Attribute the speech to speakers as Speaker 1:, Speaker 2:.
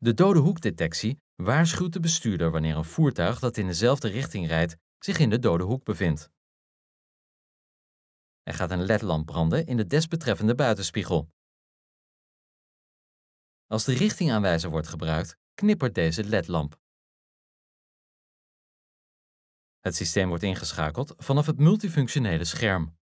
Speaker 1: De dode hoekdetectie waarschuwt de bestuurder wanneer een voertuig dat in dezelfde richting rijdt zich in de dode hoek bevindt. Er gaat een ledlamp branden in de desbetreffende buitenspiegel. Als de richtingaanwijzer wordt gebruikt, knippert deze ledlamp. Het systeem wordt ingeschakeld vanaf het multifunctionele scherm.